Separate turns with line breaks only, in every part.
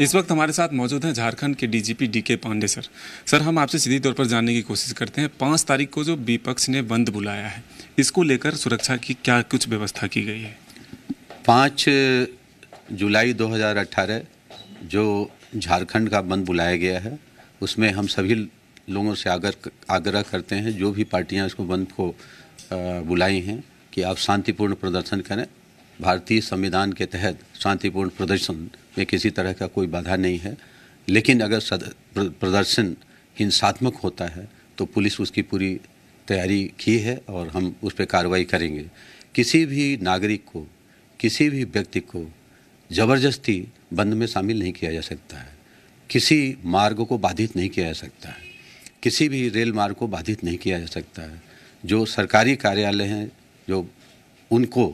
इस वक्त हमारे साथ मौजूद हैं झारखंड के DGP DK Pandey sir sir हम आपसे सीधे तौर पर जानने की कोशिश करते हैं पाँच तारीख को जो विपक्ष ने बंद बुलाया है इसको लेकर सुरक्षा की क्या कुछ व्यवस्था की गई है
पाँच जुलाई 2018 जो झारखंड का बंद बुलाया गया है उसमें हम सभी लोगों से आगर आग्रह करते हैं जो भी पार्टियां इसको बंद को बुलाई हैं कि आप शांतिपूर्ण प्रदर्शन करें भारतीय संविधान के तहत शांतिपूर्ण प्रदर्शन में किसी तरह का कोई बाधा नहीं है लेकिन अगर प्रदर्शन हिंसात्मक होता है तो पुलिस उसकी पूरी तैयारी की है और हम उस पर कार्रवाई करेंगे किसी भी नागरिक को किसी भी व्यक्ति को ज़बरदस्ती बंद में शामिल नहीं किया जा सकता है किसी मार्ग को बाधित नहीं किया जा सकता है किसी भी रेल मार्ग को बाधित नहीं किया जा सकता है जो सरकारी कार्यालय हैं जो उनको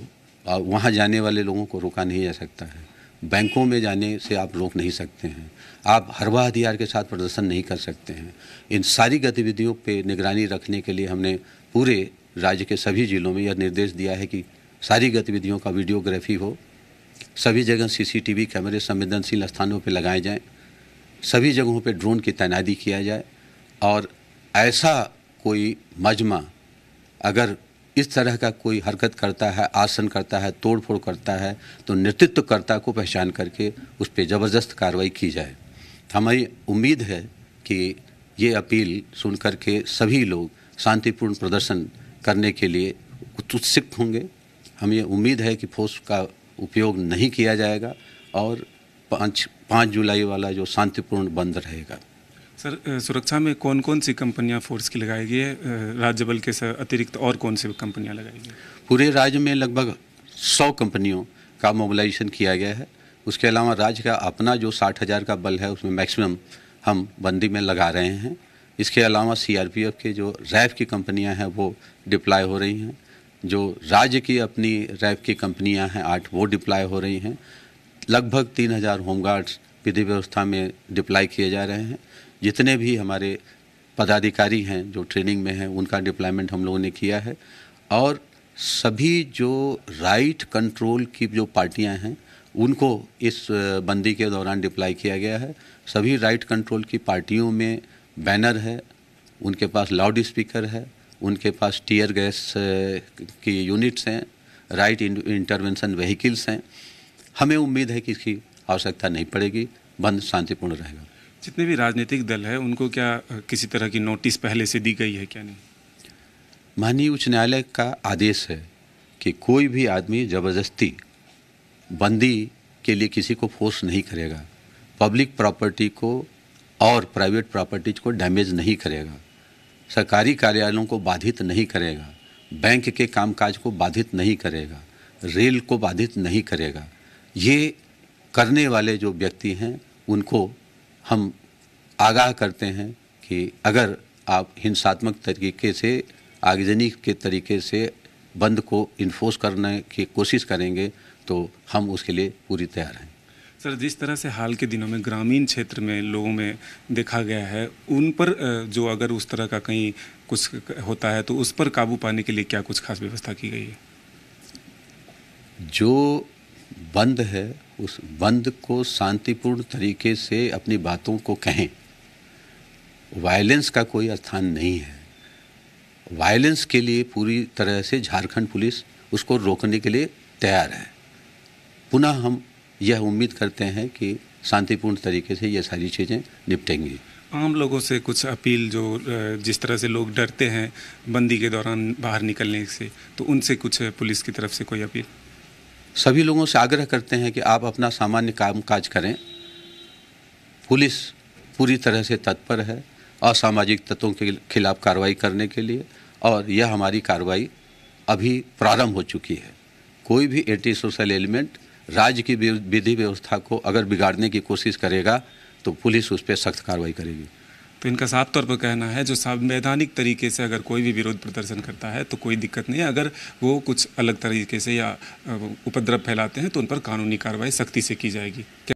और वहाँ जाने वाले लोगों को रोका नहीं जा सकता है बैंकों में जाने से आप रोक नहीं सकते हैं आप हरवा हथियार के साथ प्रदर्शन नहीं कर सकते हैं इन सारी गतिविधियों पर निगरानी रखने के लिए हमने पूरे राज्य के सभी जिलों में यह निर्देश दिया है कि सारी गतिविधियों का वीडियोग्राफी हो सभी जगह सीसीटीवी कैमरे संवेदनशील स्थानों पर लगाए जाएं सभी जगहों पर ड्रोन की तैनाती किया जाए और ऐसा कोई मजमा अगर इस तरह का कोई हरकत करता है आसन करता है तोड़फोड़ करता है तो नेतृत्वकर्ता को पहचान करके उस पर ज़बरदस्त कार्रवाई की जाए हमारी उम्मीद है कि ये अपील सुन करके सभी लोग शांतिपूर्ण प्रदर्शन करने के लिए उत्सुक होंगे हमें ये उम्मीद है कि फोर्स का उपयोग नहीं किया जाएगा और पाँच पाँच जुलाई वाला जो शांतिपूर्ण बंद रहेगा
सर सुरक्षा में कौन कौन सी कंपनियां फोर्स की लगाई गई है राज्य बल के अतिरिक्त और कौन सी कंपनियां लगाई गई
पूरे राज्य में लगभग सौ कंपनियों का मोबिलाइजेशन किया गया है उसके अलावा राज्य का अपना जो साठ हज़ार का बल है उसमें मैक्सिमम हम बंदी में लगा रहे हैं इसके अलावा सीआरपीएफ के जो रैफ की कंपनियां हैं वो डिप्लाई हो रही हैं जो राज्य की अपनी रैफ की कंपनियां हैं आठ वो डिप्लाई हो रही हैं लगभग तीन हज़ार होमगार्ड्स विधि व्यवस्था में डिप्लाई किए जा रहे हैं जितने भी हमारे पदाधिकारी हैं जो ट्रेनिंग में हैं उनका डिप्लॉयमेंट हम लोगों ने किया है और सभी जो राइट कंट्रोल की जो पार्टियां हैं उनको इस बंदी के दौरान डिप्लाई किया गया है सभी राइट कंट्रोल की पार्टियों में बैनर है उनके पास लाउड स्पीकर है उनके पास टीयर गैस की यूनिट्स हैं राइट इंटरवेंशन व्हीकल्स हैं हमें उम्मीद है कि इसकी आवश्यकता नहीं पड़ेगी बंद शांतिपूर्ण रहेगा
जितने भी राजनीतिक दल है उनको क्या किसी तरह की नोटिस पहले से दी गई है क्या नहीं
माननीय उच्च न्यायालय का आदेश है कि कोई भी आदमी ज़बरदस्ती बंदी के लिए किसी को फोर्स नहीं करेगा पब्लिक प्रॉपर्टी को और प्राइवेट प्रॉपर्टीज को डैमेज नहीं करेगा सरकारी कार्यालयों को बाधित नहीं करेगा बैंक के कामकाज को बाधित नहीं करेगा रेल को बाधित नहीं करेगा ये करने वाले जो व्यक्ति हैं उनको हम आगाह करते हैं कि अगर आप हिंसात्मक तरीके से आगजनी के तरीके से बंद को इन्फोर्स करने की कोशिश करेंगे तो हम उसके लिए पूरी तैयार हैं
सर जिस तरह से हाल के दिनों में ग्रामीण क्षेत्र में लोगों में देखा गया है उन पर जो अगर उस तरह का कहीं कुछ होता है तो उस पर काबू पाने के लिए क्या कुछ खास व्यवस्था की गई
है जो बंद है उस बंद को शांतिपूर्ण तरीके से अपनी बातों को कहें वायलेंस का कोई स्थान नहीं है वायलेंस के लिए पूरी तरह से झारखंड पुलिस उसको रोकने के लिए तैयार है पुनः हम यह उम्मीद करते हैं कि शांतिपूर्ण तरीके से यह सारी चीज़ें निपटेंगी
आम लोगों से कुछ अपील जो जिस तरह से लोग डरते हैं बंदी के दौरान बाहर निकलने से तो उनसे
कुछ पुलिस की तरफ से कोई अपील सभी लोगों से आग्रह करते हैं कि आप अपना सामान्य काम काज करें पुलिस पूरी तरह से तत्पर है असामाजिक तत्वों के खिलाफ कार्रवाई करने के लिए और यह हमारी कार्रवाई अभी प्रारंभ हो चुकी है कोई भी एंटी सोशल एलिमेंट राज्य की विधि व्यवस्था को अगर बिगाड़ने की कोशिश करेगा तो पुलिस उस पर सख्त कार्रवाई करेगी
तो इनका साफ तौर पर कहना है जो संवैधानिक तरीके से अगर कोई भी विरोध प्रदर्शन करता है तो कोई दिक्कत नहीं है अगर वो कुछ अलग तरीके से या उपद्रव फैलाते हैं तो उन पर कानूनी कार्रवाई सख्ती से की जाएगी